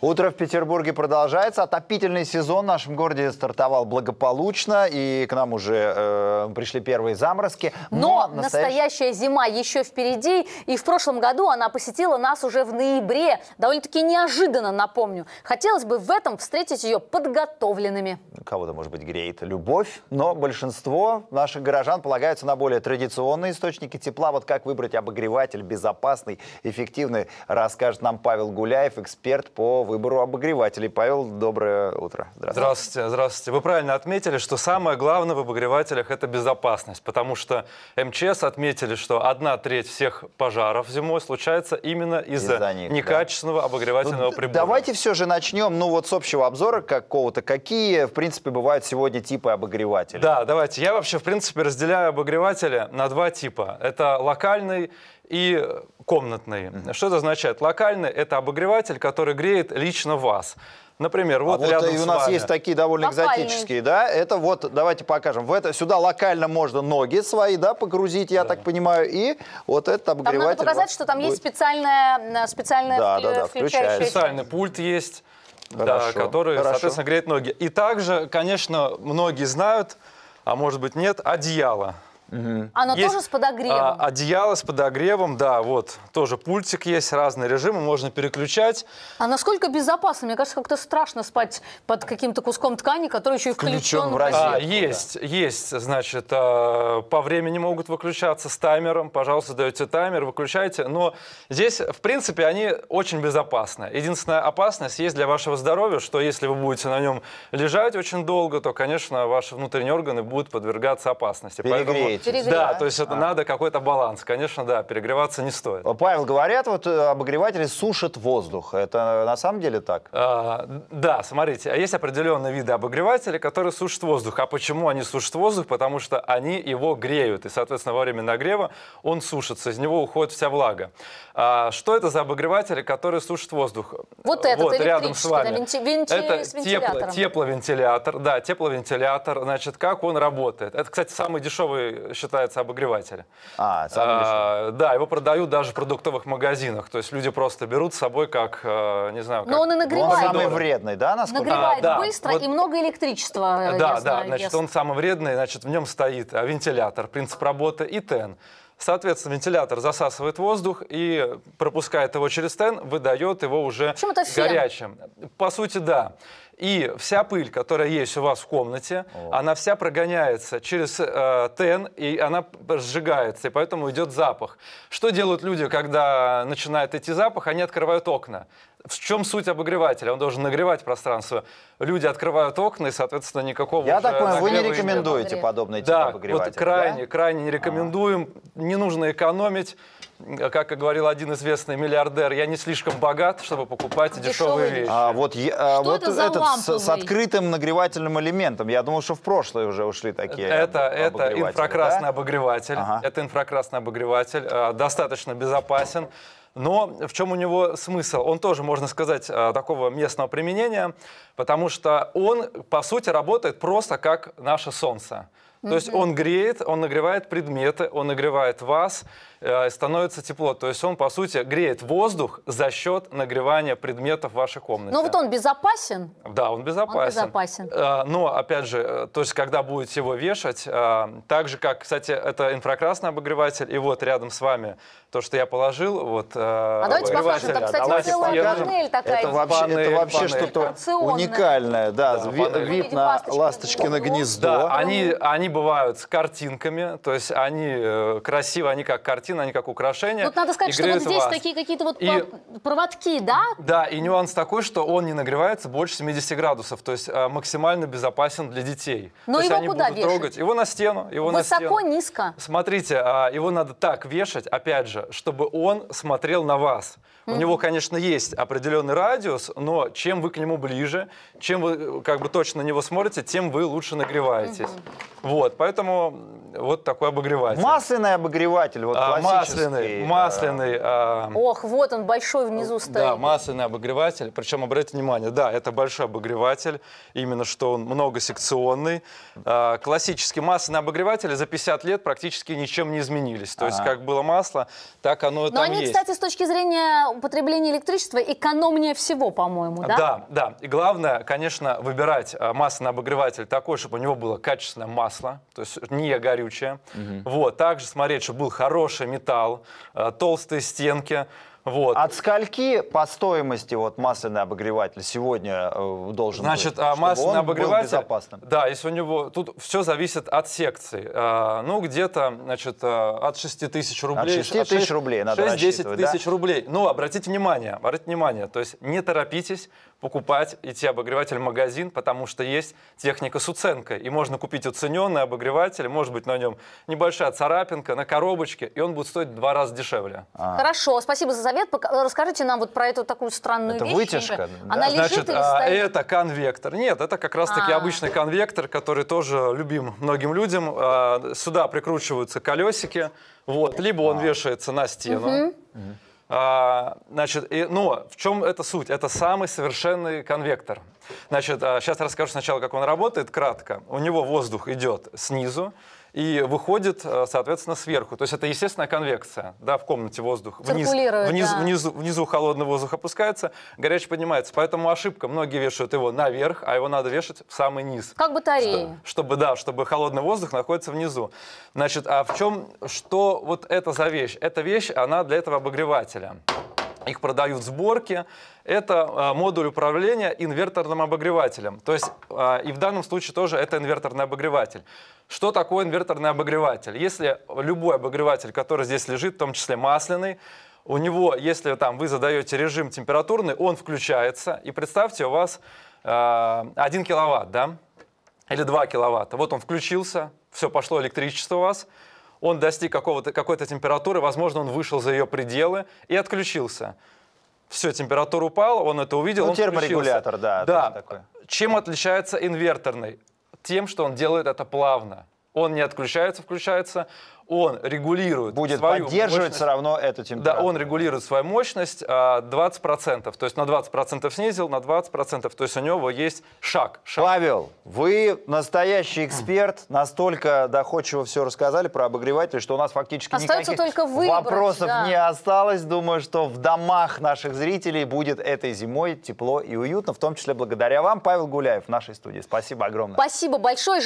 Утро в Петербурге продолжается. Отопительный сезон в нашем городе стартовал благополучно, и к нам уже э, пришли первые заморозки. Но, Но настоящ... настоящая зима еще впереди, и в прошлом году она посетила нас уже в ноябре. Довольно-таки неожиданно, напомню. Хотелось бы в этом встретить ее подготовленными. Кого-то, может быть, греет любовь, но большинство наших горожан полагаются на более традиционные источники тепла. Вот как выбрать обогреватель безопасный, эффективный, расскажет нам Павел Гуляев, эксперт по выбору обогревателей. Павел, доброе утро. Здравствуйте. Здравствуйте. Здравствуйте. Вы правильно отметили, что самое главное в обогревателях – это безопасность, потому что МЧС отметили, что одна треть всех пожаров зимой случается именно из-за из, -за них, некачественного да. обогревательного ну, прибора. Давайте все же начнем, ну вот с общего обзора какого-то. Какие, в принципе, бывают сегодня типы обогревателей? Да, давайте. Я вообще, в принципе, разделяю обогреватели на два типа. Это локальный и комнатные. Mm-hmm. Что это означает? Локальный – это обогреватель, который греет лично вас. Например, вот, а вот рядом и у нас вами. есть такие довольно Локальные. экзотические, да? Это вот, давайте покажем. В это сюда локально можно ноги свои, да, погрузить, я да. так понимаю, и вот этот обогреватель. Там надо показать, что там будет... есть специальная, э, специальная да, да, да, включающая. Специальный пульт есть, хорошо, да, который, хорошо. соответственно, греет ноги. И также, конечно, многие знают, а может быть нет, одеяло. Угу. Оно есть, тоже с подогревом? А, одеяло с подогревом, да, вот. Тоже пультик есть, разные режимы, можно переключать. А насколько безопасно? Мне кажется, как-то страшно спать под каким-то куском ткани, который еще и включен, включен в розетку. А, есть, есть, значит, а, по времени могут выключаться с таймером. Пожалуйста, даете таймер, выключайте. Но здесь, в принципе, они очень безопасны. Единственная опасность есть для вашего здоровья, что если вы будете на нем лежать очень долго, то, конечно, ваши внутренние органы будут подвергаться опасности. перегреть. Поэтому перегреть. Да, то есть это а. надо какой-то баланс. Конечно, да, перегреваться не стоит. Павел, говорят, вот э, обогреватели сушат воздух. Это на самом деле так? А, да, смотрите, есть определенные виды обогревателей, которые сушат воздух. А почему они сушат воздух? Потому что они его греют. И, соответственно, во время нагрева он сушится, из него уходит вся влага. А, что это за обогреватели, которые сушат воздух? Вот этот вот, рядом с вами. Венти... Венти... Это с тепло, тепловентилятор. Да, тепловентилятор. Значит, как он работает? Это, кстати, самый дешевый считается обогреватель. А, а, да, его продают даже в продуктовых магазинах. То есть люди просто берут с собой как, э, не знаю, как... Но он и нагревает. Он самый вредный, да, насколько? Нагревает а, да, быстро вот... и много электричества. Да, э, да, знаю, значит, ест. он самый вредный, значит, в нем стоит э, вентилятор, принцип работы и ТЭН. Соответственно, вентилятор засасывает воздух и пропускает его через тен, выдает его уже горячим. По сути, да. И вся пыль, которая есть у вас в комнате, О. она вся прогоняется через э, тен, и она сжигается, и поэтому идет запах. Что делают люди, когда начинает идти запах? Они открывают окна. В чем суть обогревателя? Он должен нагревать пространство. Люди открывают окна, и, соответственно, никакого Я так понимаю, вы не рекомендуете подобные подобный да, обогревателя, вот крайне, да? крайне не рекомендуем. А. Не нужно экономить как говорил один известный миллиардер, я не слишком богат, чтобы покупать дешевые, дешевые вещи. А вот, а, вот это этот с, с открытым нагревательным элементом, я думал, что в прошлое уже ушли такие Это, это инфракрасный да? обогреватель, ага. это инфракрасный обогреватель, а, достаточно безопасен. Но в чем у него смысл? Он тоже, можно сказать, а, такого местного применения, потому что он, по сути, работает просто как наше Солнце. То есть он греет, он нагревает предметы, он нагревает вас, э, становится тепло. То есть он, по сути, греет воздух за счет нагревания предметов в вашей комнате. Но ну вот он безопасен? Да, он безопасен. Он безопасен. Э, но, опять же, э, то есть когда будете его вешать, э, так же, как, кстати, это инфракрасный обогреватель, и вот рядом с вами то, что я положил, вот э, А давайте покажем, это, кстати, давайте целая панель такая. Это вообще, панель, это вообще что-то уникальное, да, да вид, вид на ласточкино гнездо. Да, они, они они бывают с картинками, то есть они э, они как картина, они как украшение. Вот надо сказать, что вот здесь вас. такие какие-то вот и, проводки, да? Да, и нюанс такой, что он не нагревается больше 70 градусов, то есть э, максимально безопасен для детей. Но ну то его есть, они куда будут вешать? трогать. Его на стену, его Высоко, на стену. Высоко, низко? Смотрите, а, его надо так вешать, опять же, чтобы он смотрел на вас. У него, конечно, есть определенный радиус, но чем вы к нему ближе, чем вы э, как бы точно на него смотрите, тем вы лучше нагреваетесь. Вот, поэтому вот такой обогреватель. Масляный обогреватель, вот а, Масляный, масляный. А... Ох, вот он большой внизу стоит. Да, масляный обогреватель. Причем, обратите внимание, да, это большой обогреватель, именно что он многосекционный. А, классический масляный обогреватель за 50 лет практически ничем не изменились. То а -а. есть, как было масло, так оно и Но там они, есть. кстати, с точки зрения потребление электричества экономнее всего, по-моему, да? Да, да. И главное, конечно, выбирать э, масляный обогреватель такой, чтобы у него было качественное масло, то есть не горючее. Угу. Вот. Также смотреть, чтобы был хороший металл, э, толстые стенки, вот. От скольки по стоимости вот масляный обогреватель сегодня э, должен Значит, быть? Значит, масляный обогреватель... безопасным? Да, если у него... Тут все зависит от секции. А, ну, где-то, значит, э, от 6 тысяч рублей. От 6 от 6, тысяч рублей надо 6-10 тысяч рублей. Ну обратите внимание, обратите внимание, то есть не торопитесь покупать, идти обогреватель в магазин, потому что есть техника с уценкой. И можно купить уцененный обогреватель, может быть, на нем небольшая царапинка на коробочке, и он будет стоить в два раза дешевле. А. Хорошо, спасибо за завет лет. Э, расскажите нам вот про эту такую странную это вещь. вытяжка. Да? Она лежит Значит, или а, стоит? это конвектор. Нет, это как раз-таки а. обычный конвектор, который тоже любим многим людям. А, сюда прикручиваются колесики. Вот. Либо он а. вешается на стену. А, значит, и, но в чем эта суть? Это самый совершенный конвектор. Значит, а, сейчас расскажу сначала, как он работает, кратко. У него воздух идет снизу, и выходит, э, соответственно, сверху. То есть это естественная конвекция, да, в комнате воздух. Вниз, вниз, да. внизу, внизу холодный воздух опускается, горячий поднимается. Поэтому ошибка, многие вешают его наверх, а его надо вешать в самый низ. Как батареи. Что, чтобы, да, чтобы холодный воздух находится внизу. Значит, а в чем, что вот это за вещь? Эта вещь, она для этого обогревателя их продают в сборке, это а, модуль управления инверторным обогревателем. То есть а, и в данном случае тоже это инверторный обогреватель. Что такое инверторный обогреватель? Если любой обогреватель, который здесь лежит, в том числе масляный, у него, если там вы задаете режим температурный, он включается. И представьте, у вас э, а, 1 киловатт, да? Или 2 киловатта. Вот он включился, все, пошло электричество у вас он достиг какой-то температуры, возможно, он вышел за ее пределы и отключился. Все, температура упала, он это увидел, ну, он терморегулятор, включился. да. Да. Такой. Чем отличается инверторный? Тем, что он делает это плавно. Он не отключается, включается. Он регулирует Будет свою поддерживать мощность. все равно эту температуру. Да, он регулирует свою мощность 20%. А, То есть на 20% снизил, на 20%. То есть у него есть шаг. шаг. Павел, вы настоящий эксперт. Настолько доходчиво все рассказали про обогреватели, что у нас фактически Остается никаких выбрать, вопросов да. не осталось. Думаю, что в домах наших зрителей будет этой зимой тепло и уютно. В том числе благодаря вам, Павел Гуляев, в нашей студии. Спасибо огромное. Спасибо большое.